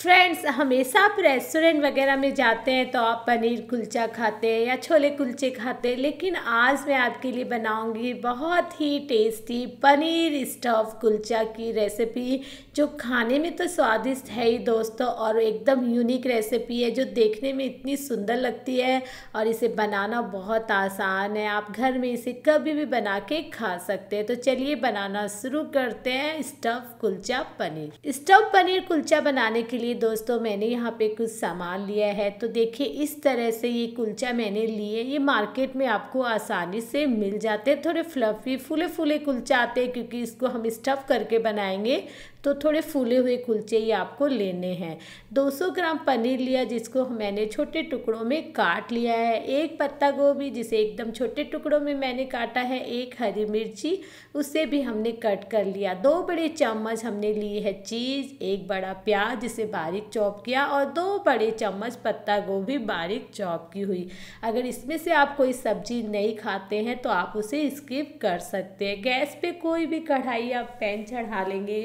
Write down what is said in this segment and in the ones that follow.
friends हमेशा आप restaurant वगैरह में जाते हैं तो आप पनीर कुलचा खाते हैं या छोले कुलचे खाते हैं लेकिन आज मैं आपके लिए बनाऊंगी बहुत ही टेस्टी पनीर स्टफ कुलचा की रेसिपी जो खाने में तो स्वादिष्ट है ही दोस्तों और एकदम यूनिक रेसिपी है जो देखने में इतनी सुंदर लगती है और इसे बनाना बहुत आसान है आप घर में इसे कभी भी बना के खा सकते हैं तो चलिए बनाना शुरू करते हैं स्टफ़ कुलचा पनीर स्टफ़ पनीर कुलचा बनाने के लिए लिए दोस्तों मैंने यहाँ पे कुछ सामान लिया है तो देखिए इस तरह से ये कुलचा मैंने लिए ये मार्केट में आपको आसानी से मिल जाते हैं थोड़े फ्लफी फूले फूले कुलचा आते हैं क्योंकि इसको हम स्टफ़ करके बनाएंगे तो थोड़े फूले हुए कुलचे ये आपको लेने हैं 200 ग्राम पनीर लिया जिसको मैंने छोटे टुकड़ों में काट लिया है एक पत्ता गोभी जिसे एकदम छोटे टुकड़ों में मैंने काटा है एक हरी मिर्ची उसे भी हमने कट कर लिया दो बड़े चम्मच हमने ली है चीज़ एक बड़ा प्याज जिसे बारीक चॉप किया और दो बड़े चम्मच पत्ता गोभी बारीक चॉप की हुई अगर इसमें से आप कोई सब्जी नहीं खाते हैं तो आप उसे स्किप कर सकते हैं गैस पे कोई भी कढ़ाई या पैन चढ़ा लेंगे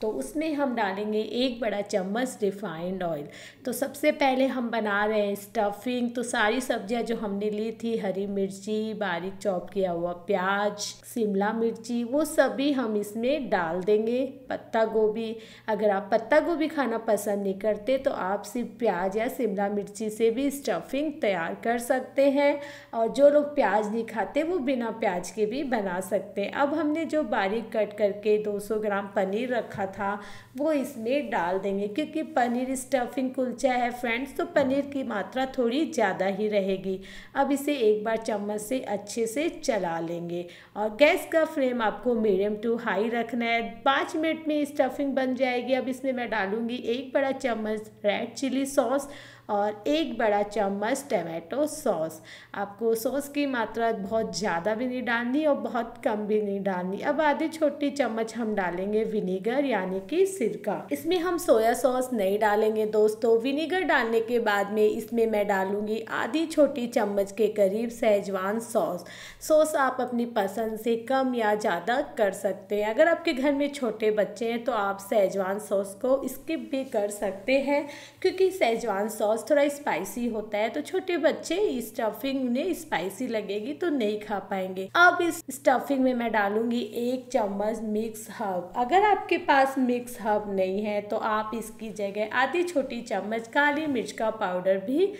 तो उसमें हम डालेंगे एक बड़ा चम्मच रिफाइंड ऑयल तो सबसे पहले हम बना रहे हैं स्टफिंग तो सारी सब्जियां जो हमने ली थी हरी मिर्ची बारीक चॉप किया हुआ प्याज शिमला मिर्ची वो सभी हम इसमें डाल देंगे पत्ता गोभी अगर आप पत्ता गोभी खाना पसंद नहीं करते तो आप सिर्फ प्याज या शिमला मिर्ची से भी स्टफिंग तैयार कर सकते हैं और जो लोग प्याज नहीं खाते वो बिना प्याज के भी बना सकते हैं अब हमने जो बारीक कट करके दो ग्राम पनीर रखा रखा था वो इसमें डाल देंगे क्योंकि पनीर स्टफिंग कुलचा है फ्रेंड्स तो पनीर की मात्रा थोड़ी ज़्यादा ही रहेगी अब इसे एक बार चम्मच से अच्छे से चला लेंगे और गैस का फ्लेम आपको मीडियम टू हाई रखना है पाँच मिनट में स्टफिंग बन जाएगी अब इसमें मैं डालूँगी एक बड़ा चम्मच रेड चिली सॉस और एक बड़ा चम्मच टमाटो सॉस आपको सॉस की मात्रा बहुत ज़्यादा भी नहीं डालनी और बहुत कम भी नहीं डालनी अब आधी छोटी चम्मच हम डालेंगे विनीगर यानी कि सिरका इसमें हम सोया सॉस नहीं डालेंगे दोस्तों विनीगर डालने के बाद में इसमें मैं डालूंगी आधी छोटी चम्मच के करीब सहजवान सॉस सॉस आप अपनी पसंद से कम या ज़्यादा कर सकते हैं अगर आपके घर में छोटे बच्चे हैं तो आप सहजवान सॉस को स्किप भी कर सकते हैं क्योंकि सहजवान सॉस सॉस थोड़ा स्पाइसी होता है तो छोटे बच्चे स्टफिंग उन्हें स्पाइसी लगेगी तो नहीं खा पाएंगे अब इस स्टफिंग में मैं डालूंगी एक चम्मच मिक्स हर्ब अगर आपके पास मिक्स हर्ब नहीं है तो आप इसकी जगह आधी छोटी चम्मच काली मिर्च का पाउडर भी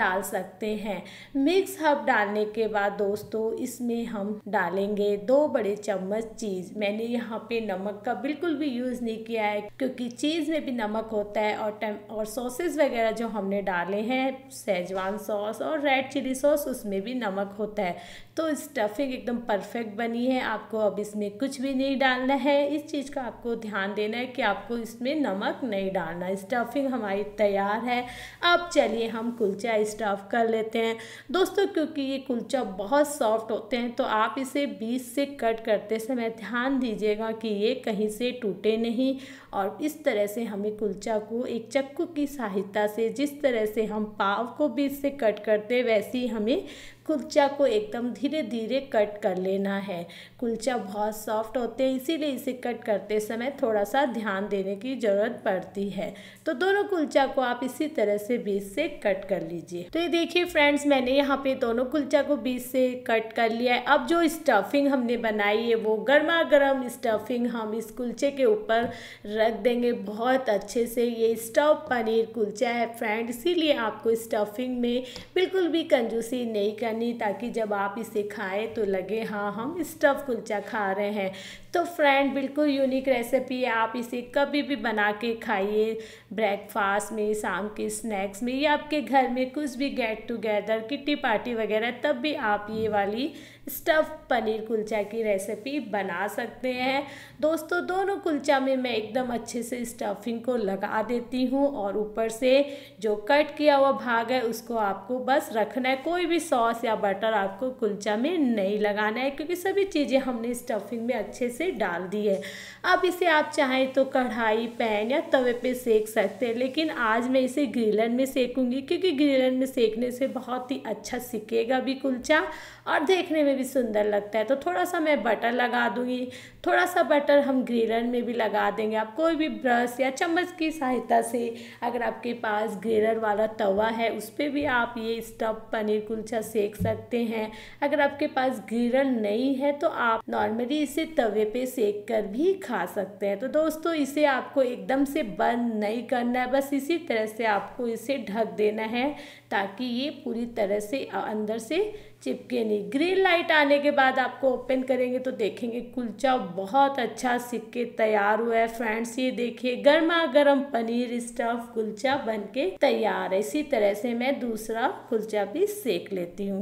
डाल सकते हैं मिक्स हर्ब डालने के बाद दोस्तों इसमें हम डालेंगे दो बड़े चम्मच चीज़ मैंने यहाँ पे नमक का बिल्कुल भी यूज़ नहीं किया है क्योंकि चीज़ में भी नमक होता है और और सॉसेस वगैरह जो हमने डाले हैं सेजवान सॉस और रेड चिली सॉस उसमें भी नमक होता है तो स्टफिंग एकदम परफेक्ट बनी है आपको अब इसमें कुछ भी नहीं डालना है इस चीज़ का आपको ध्यान देना है कि आपको इसमें नमक नहीं डालना स्टफिंग हमारी तैयार है अब चलिए हम कुलचा स्टफ़ कर लेते हैं दोस्तों क्योंकि ये कुलचा बहुत सॉफ्ट होते हैं तो आप इसे बीच से कट करते समय ध्यान दीजिएगा कि ये कहीं से टूटे नहीं और इस तरह से हमें कुलचा को एक चक्कू की सहायता से जिस तरह तरह से हम पाव को बीच से कट करते हैं वैसे ही हमें कुलचा को एकदम धीरे धीरे कट कर लेना है कुलचा बहुत सॉफ्ट होते हैं इसीलिए इसे कट करते समय थोड़ा सा ध्यान देने की ज़रूरत पड़ती है तो दोनों कुलचा को आप इसी तरह से बीच से कट कर लीजिए तो ये देखिए फ्रेंड्स मैंने यहाँ पे दोनों कुलचा को बीच से कट कर लिया है अब जो स्टफिंग हमने बनाई है वो गर्मा गर्म स्टफिंग हम इस कुलचे के ऊपर रख देंगे बहुत अच्छे से ये स्टव पनीर कुलचा है फ्रेंड इसीलिए आपको स्टफिंग में बिल्कुल भी कंजूसी नहीं कर यानी ताकि जब आप इसे खाएं तो लगे हाँ हम स्टफ़ कुलचा खा रहे हैं तो फ्रेंड बिल्कुल यूनिक रेसिपी है आप इसे कभी भी बना के खाइए ब्रेकफास्ट में शाम के स्नैक्स में या आपके घर में कुछ भी गेट टुगेदर किटी पार्टी वगैरह तब भी आप ये वाली स्टफ़ पनीर कुलचा की रेसिपी बना सकते हैं दोस्तों दोनों कुलचा में मैं एकदम अच्छे से स्टफिंग को लगा देती हूँ और ऊपर से जो कट किया हुआ भाग है उसको आपको बस रखना है कोई भी सॉस सॉस या बटर आपको कुलचा में नहीं लगाना है क्योंकि सभी चीज़ें हमने स्टफिंग में अच्छे से डाल दी है अब इसे आप चाहें तो कढ़ाई पैन या तवे पे सेक सकते हैं लेकिन आज मैं इसे ग्रिलन में सेकूंगी क्योंकि ग्रिलन में सेकने से बहुत ही अच्छा सिकेगा भी कुलचा और देखने में भी सुंदर लगता है तो थोड़ा सा मैं बटर लगा दूँगी थोड़ा सा बटर हम ग्रिलन में भी लगा देंगे आप कोई भी ब्रश या चम्मच की सहायता से अगर आपके पास ग्रेलर वाला तवा है उस पर भी आप ये स्टफ पनीर कुलचा सेक सेक सकते हैं अगर आपके पास ग्रिलन नहीं है तो आप नॉर्मली इसे तवे पे सेक कर भी खा सकते हैं तो दोस्तों इसे आपको एकदम से बंद नहीं करना है बस इसी तरह से आपको इसे ढक देना है ताकि ये पूरी तरह से अंदर से चिपके नहीं ग्रीन लाइट आने के बाद आपको ओपन करेंगे तो देखेंगे कुलचा बहुत अच्छा सिक के तैयार हुआ है फ्रेंड्स ये देखिए गर्मा गर्म पनीर स्टफ कुलचा बन के तैयार है इसी तरह से मैं दूसरा कुलचा भी सेक लेती हूँ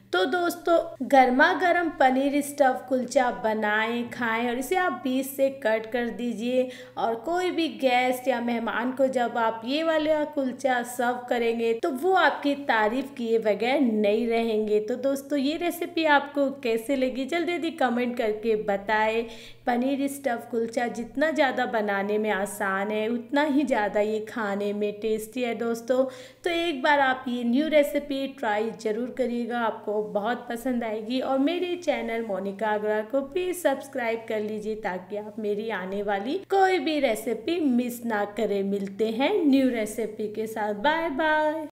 तो दोस्तों गर्मा गर्म पनीर स्टव कुलचा बनाएं खाएं और इसे आप बीस से कट कर दीजिए और कोई भी गेस्ट या मेहमान को जब आप ये वाला कुलचा सर्व करेंगे तो वो आपकी तारीफ किए बगैर नहीं रहेंगे तो दोस्तों ये रेसिपी आपको कैसे लगी जल्दी जल्दी कमेंट करके बताएं पनीर स्टव कुलचा जितना ज़्यादा बनाने में आसान है उतना ही ज़्यादा ये खाने में टेस्टी है दोस्तों तो एक बार आप ये न्यू रेसिपी ट्राई ज़रूर करिएगा आपको बहुत पसंद आएगी और मेरे चैनल मोनिका अग्रवाल को प्लीज़ सब्सक्राइब कर लीजिए ताकि आप मेरी आने वाली कोई भी रेसिपी मिस ना करें मिलते हैं न्यू रेसिपी के साथ बाय बाय